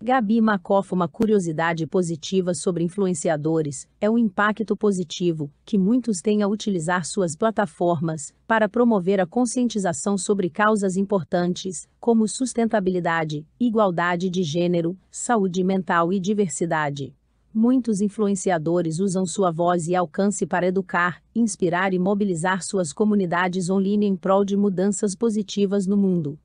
Gabi Makoff uma curiosidade positiva sobre influenciadores é o impacto positivo que muitos têm a utilizar suas plataformas para promover a conscientização sobre causas importantes, como sustentabilidade, igualdade de gênero, saúde mental e diversidade. Muitos influenciadores usam sua voz e alcance para educar, inspirar e mobilizar suas comunidades online em prol de mudanças positivas no mundo.